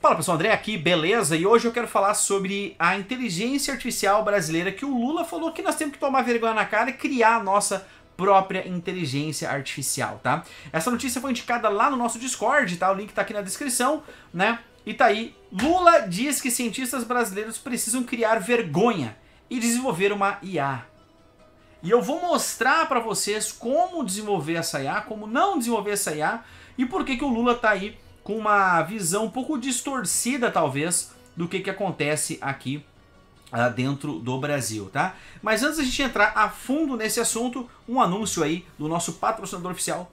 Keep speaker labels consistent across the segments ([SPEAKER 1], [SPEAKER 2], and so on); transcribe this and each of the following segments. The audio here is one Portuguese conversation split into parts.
[SPEAKER 1] Fala pessoal, André aqui, beleza? E hoje eu quero falar sobre a inteligência artificial brasileira que o Lula falou que nós temos que tomar vergonha na cara e criar a nossa própria inteligência artificial, tá? Essa notícia foi indicada lá no nosso Discord, tá? O link tá aqui na descrição, né? E tá aí, Lula diz que cientistas brasileiros precisam criar vergonha e desenvolver uma IA. E eu vou mostrar para vocês como desenvolver essa IA, como não desenvolver essa IA e por que que o Lula tá aí com uma visão um pouco distorcida, talvez, do que, que acontece aqui uh, dentro do Brasil, tá? Mas antes a gente entrar a fundo nesse assunto, um anúncio aí do nosso patrocinador oficial,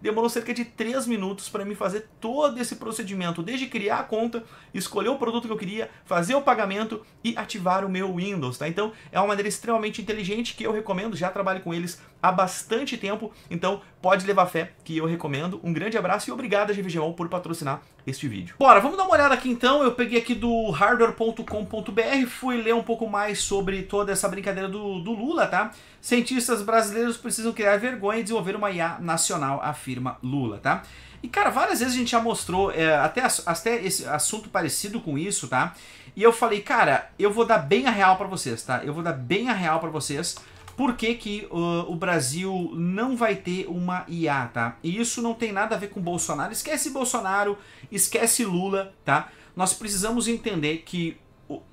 [SPEAKER 1] demorou cerca de 3 minutos para me fazer todo esse procedimento, desde criar a conta, escolher o produto que eu queria, fazer o pagamento e ativar o meu Windows, tá? Então é uma maneira extremamente inteligente que eu recomendo, já trabalho com eles há bastante tempo, então pode levar fé que eu recomendo. Um grande abraço e obrigado a por patrocinar este vídeo. Bora, vamos dar uma olhada aqui então, eu peguei aqui do hardware.com.br, fui ler um pouco mais sobre toda essa brincadeira do, do Lula, tá? Cientistas brasileiros precisam criar vergonha e desenvolver uma IA nacional afim afirma Lula, tá? E, cara, várias vezes a gente já mostrou é, até, até esse assunto parecido com isso, tá? E eu falei, cara, eu vou dar bem a real para vocês, tá? Eu vou dar bem a real para vocês por que, que uh, o Brasil não vai ter uma IA, tá? E isso não tem nada a ver com Bolsonaro. Esquece Bolsonaro, esquece Lula, tá? Nós precisamos entender que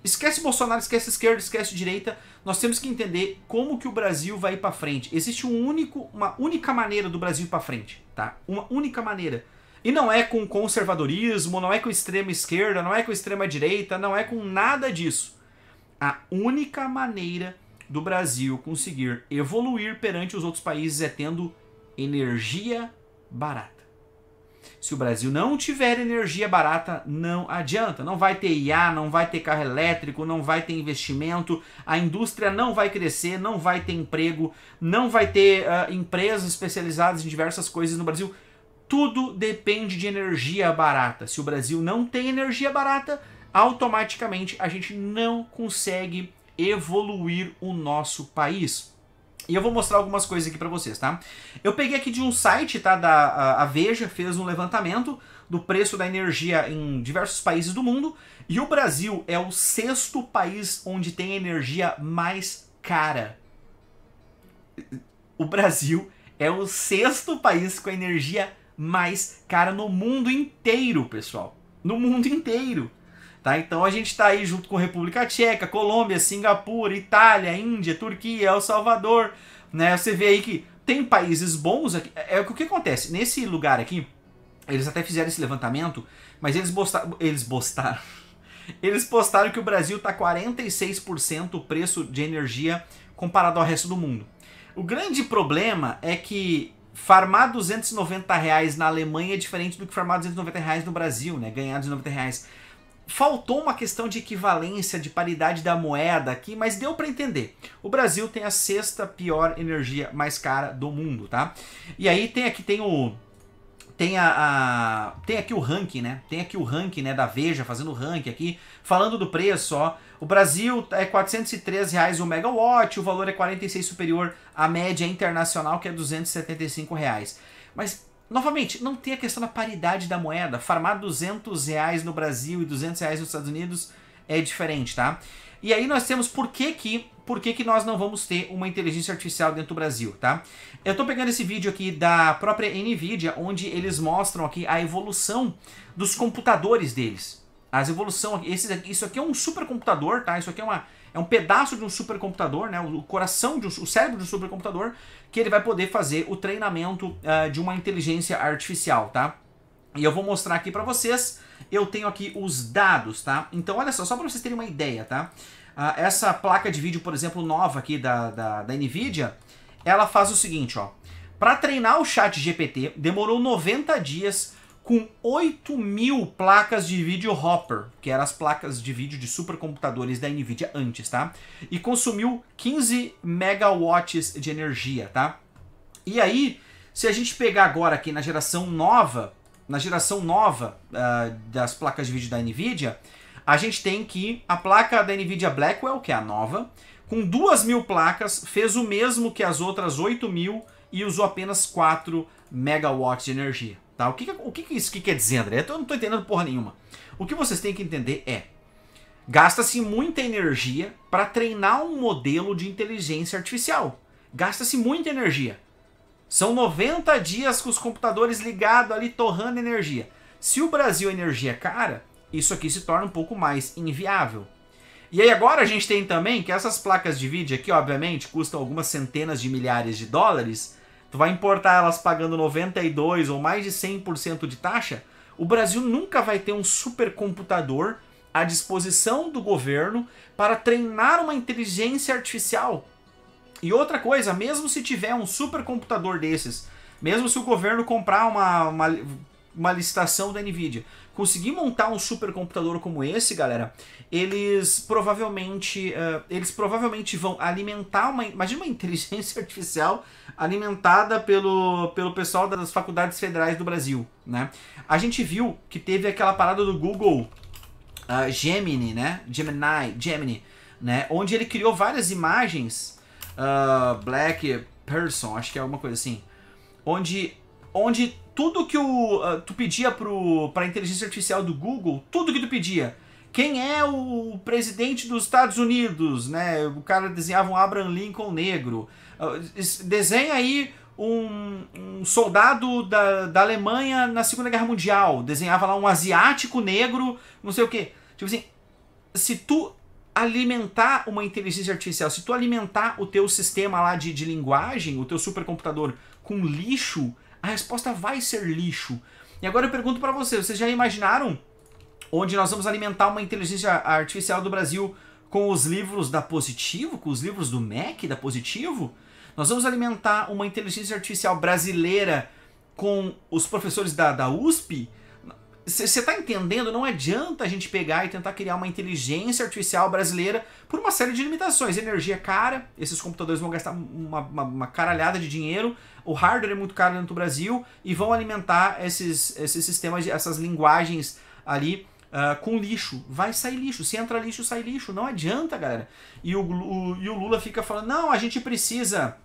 [SPEAKER 1] Esquece Bolsonaro, esquece esquerda, esquece direita. Nós temos que entender como que o Brasil vai ir para frente. Existe um único, uma única maneira do Brasil ir para frente, tá? Uma única maneira. E não é com conservadorismo, não é com extrema esquerda, não é com extrema direita, não é com nada disso. A única maneira do Brasil conseguir evoluir perante os outros países é tendo energia barata. Se o Brasil não tiver energia barata, não adianta. Não vai ter IA, não vai ter carro elétrico, não vai ter investimento, a indústria não vai crescer, não vai ter emprego, não vai ter uh, empresas especializadas em diversas coisas no Brasil. Tudo depende de energia barata. Se o Brasil não tem energia barata, automaticamente a gente não consegue evoluir o nosso país. E eu vou mostrar algumas coisas aqui para vocês, tá? Eu peguei aqui de um site, tá? Da, a, a Veja fez um levantamento do preço da energia em diversos países do mundo. E o Brasil é o sexto país onde tem energia mais cara. O Brasil é o sexto país com a energia mais cara no mundo inteiro, pessoal. No mundo inteiro. Tá? Então a gente está aí junto com República Tcheca, Colômbia, Singapura, Itália, Índia, Turquia, El Salvador. Né? Você vê aí que tem países bons aqui. É, é o que acontece. Nesse lugar aqui, eles até fizeram esse levantamento, mas eles postaram, Eles postaram, Eles postaram que o Brasil está 46% o preço de energia comparado ao resto do mundo. O grande problema é que farmar 290 reais na Alemanha é diferente do que farmar 290 reais no Brasil, né? Ganhar 290 reais faltou uma questão de equivalência, de paridade da moeda aqui, mas deu para entender. O Brasil tem a sexta pior energia mais cara do mundo, tá? E aí tem aqui tem o tem a, a tem aqui o ranking, né? Tem aqui o ranking, né, da Veja fazendo o ranking aqui, falando do preço, ó. O Brasil é R$ 403 reais o megawatt, o valor é 46 superior à média internacional que é R$ 275 reais. Mas Novamente, não tem a questão da paridade da moeda. Farmar 200 reais no Brasil e 200 reais nos Estados Unidos é diferente, tá? E aí nós temos por que que, por que, que nós não vamos ter uma inteligência artificial dentro do Brasil, tá? Eu estou pegando esse vídeo aqui da própria NVIDIA, onde eles mostram aqui a evolução dos computadores deles. As evolução, isso aqui é um supercomputador, tá? Isso aqui é uma é um pedaço de um supercomputador, né, o coração, de um, o cérebro de um supercomputador, que ele vai poder fazer o treinamento uh, de uma inteligência artificial, tá? E eu vou mostrar aqui para vocês, eu tenho aqui os dados, tá? Então olha só, só para vocês terem uma ideia, tá? Uh, essa placa de vídeo, por exemplo, nova aqui da, da, da NVIDIA, ela faz o seguinte, ó. Para treinar o chat GPT, demorou 90 dias com 8 mil placas de vídeo Hopper, que eram as placas de vídeo de supercomputadores da NVIDIA antes, tá? E consumiu 15 megawatts de energia, tá? E aí, se a gente pegar agora aqui na geração nova, na geração nova uh, das placas de vídeo da NVIDIA, a gente tem que a placa da NVIDIA Blackwell, que é a nova, com 2 mil placas, fez o mesmo que as outras 8 mil e usou apenas 4 megawatts de energia. Tá? O, que, o que isso que quer dizer, André? Eu não estou entendendo porra nenhuma. O que vocês têm que entender é: gasta-se muita energia para treinar um modelo de inteligência artificial. Gasta-se muita energia. São 90 dias com os computadores ligados ali, torrando energia. Se o Brasil a energia é cara, isso aqui se torna um pouco mais inviável. E aí agora a gente tem também que essas placas de vídeo aqui, obviamente, custam algumas centenas de milhares de dólares, tu vai importar elas pagando 92 ou mais de 100% de taxa, o Brasil nunca vai ter um supercomputador à disposição do governo para treinar uma inteligência artificial. E outra coisa, mesmo se tiver um supercomputador desses, mesmo se o governo comprar uma, uma, uma licitação da Nvidia, conseguir montar um supercomputador como esse, galera, eles provavelmente uh, eles provavelmente vão alimentar uma imagina uma inteligência artificial alimentada pelo, pelo pessoal das faculdades federais do Brasil né a gente viu que teve aquela parada do Google uh, Gemini né Gemini Gemini né onde ele criou várias imagens uh, Black Person acho que é alguma coisa assim onde onde tudo que o, ah, tu pedia para a inteligência artificial do Google tudo que tu pedia quem é o presidente dos Estados Unidos, né? O cara desenhava um Abraham Lincoln negro. Ah, desenha aí um, um soldado da, da Alemanha na Segunda Guerra Mundial. Desenhava lá um asiático negro, não sei o quê. Tipo assim, se tu alimentar uma inteligência artificial, se tu alimentar o teu sistema lá de, de linguagem, o teu supercomputador com lixo, a resposta vai ser lixo. E agora eu pergunto para vocês, vocês já imaginaram onde nós vamos alimentar uma inteligência artificial do Brasil com os livros da Positivo, com os livros do MEC da Positivo. Nós vamos alimentar uma inteligência artificial brasileira com os professores da, da USP. Você está entendendo? Não adianta a gente pegar e tentar criar uma inteligência artificial brasileira por uma série de limitações. Energia é cara, esses computadores vão gastar uma, uma, uma caralhada de dinheiro, o hardware é muito caro dentro do Brasil e vão alimentar esses, esses sistemas, essas linguagens ali Uh, com lixo. Vai sair lixo. Se entra lixo, sai lixo. Não adianta, galera. E o, o e o Lula fica falando: não, a gente precisa.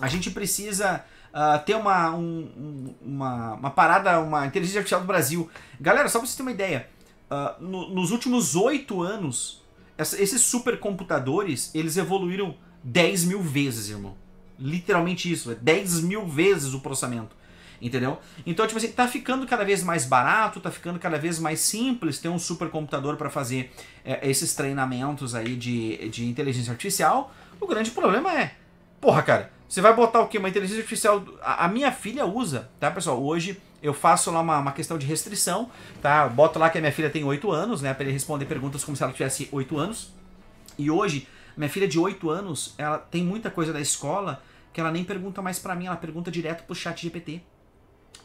[SPEAKER 1] A gente precisa uh, ter uma, um, uma, uma, parada, uma inteligência artificial do Brasil. Galera, só pra vocês terem uma ideia. Uh, no, nos últimos oito anos, essa, esses supercomputadores, eles evoluíram 10 mil vezes, irmão. Literalmente isso, é 10 mil vezes o processamento. Entendeu? Então, tipo assim, tá ficando cada vez mais barato, tá ficando cada vez mais simples ter um supercomputador para fazer é, esses treinamentos aí de, de inteligência artificial. O grande problema é, porra, cara, você vai botar o quê? Uma inteligência artificial. A, a minha filha usa, tá, pessoal? Hoje eu faço lá uma, uma questão de restrição, tá? boto lá que a minha filha tem 8 anos, né? Pra ele responder perguntas como se ela tivesse 8 anos. E hoje, minha filha de 8 anos, ela tem muita coisa da escola que ela nem pergunta mais para mim, ela pergunta direto pro chat GPT.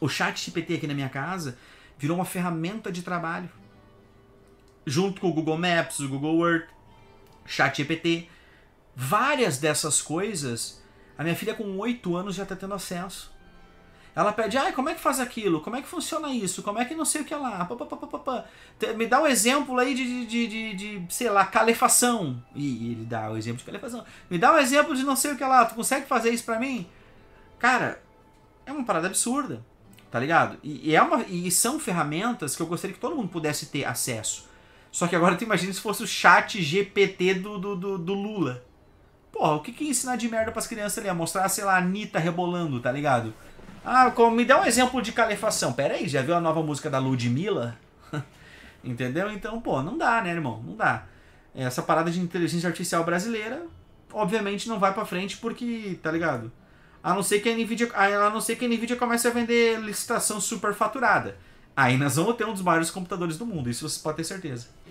[SPEAKER 1] O chat GPT aqui na minha casa virou uma ferramenta de trabalho. Junto com o Google Maps, o Google Earth, chat GPT, várias dessas coisas, a minha filha com 8 anos já está tendo acesso. Ela pede, ah, como é que faz aquilo? Como é que funciona isso? Como é que não sei o que lá? Pá, pá, pá, Me dá um exemplo aí de, de, de, de, sei lá, calefação. E ele dá o exemplo de calefação. Me dá um exemplo de não sei o que lá. Tu consegue fazer isso pra mim? Cara, é uma parada absurda. Tá ligado? E, e, é uma, e são ferramentas que eu gostaria que todo mundo pudesse ter acesso. Só que agora tu imagina se fosse o chat GPT do, do, do, do Lula. Porra, o que que ensinar de merda pras crianças ali? A mostrar, sei lá, a Anitta rebolando, tá ligado? Ah, como, me dá um exemplo de calefação. Pera aí, já viu a nova música da Ludmilla? Entendeu? Então, pô, não dá, né, irmão? Não dá. Essa parada de inteligência artificial brasileira, obviamente, não vai pra frente porque, tá ligado? A não ser que a Nvidia, a não ser que a Nvidia comece a vender licitação superfaturada. Aí nós vamos ter um dos maiores computadores do mundo, isso você pode ter certeza.